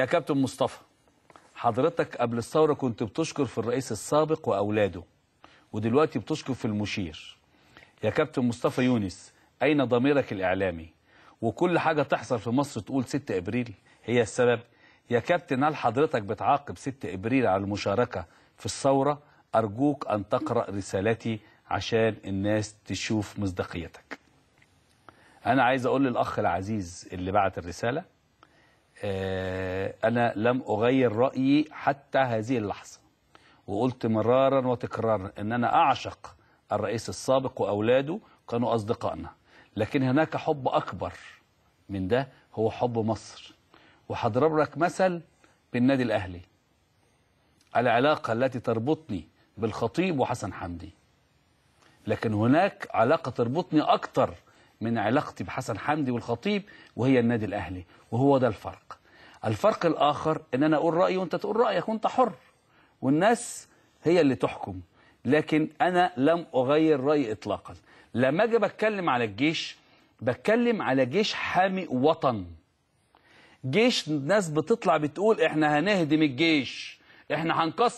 يا كابتن مصطفى حضرتك قبل الثورة كنت بتشكر في الرئيس السابق وأولاده ودلوقتي بتشكر في المشير يا كابتن مصطفى يونس أين ضميرك الإعلامي وكل حاجة تحصل في مصر تقول 6 إبريل هي السبب يا كابتن هل حضرتك بتعاقب 6 إبريل على المشاركة في الثورة أرجوك أن تقرأ رسالتي عشان الناس تشوف مصداقيتك أنا عايز أقول للأخ العزيز اللي بعت الرسالة آه أنا لم أغير رأيي حتى هذه اللحظة وقلت مرارا وتكرارا أن أنا أعشق الرئيس السابق وأولاده كانوا أصدقائنا لكن هناك حب أكبر من ده هو حب مصر وحضرب لك مثل بالنادي الأهلي العلاقة التي تربطني بالخطيب وحسن حمدي لكن هناك علاقة تربطني أكتر من علاقتي بحسن حمدي والخطيب وهي النادي الأهلي وهو ده الفرق الفرق الآخر أن أنا أقول رأيي وأنت تقول رأيك وأنت حر والناس هي اللي تحكم لكن أنا لم أغير رأيي إطلاقا لما أجي بتكلم على الجيش بتكلم على جيش حامي وطن جيش ناس بتطلع بتقول إحنا هنهدم الجيش إحنا هنكسر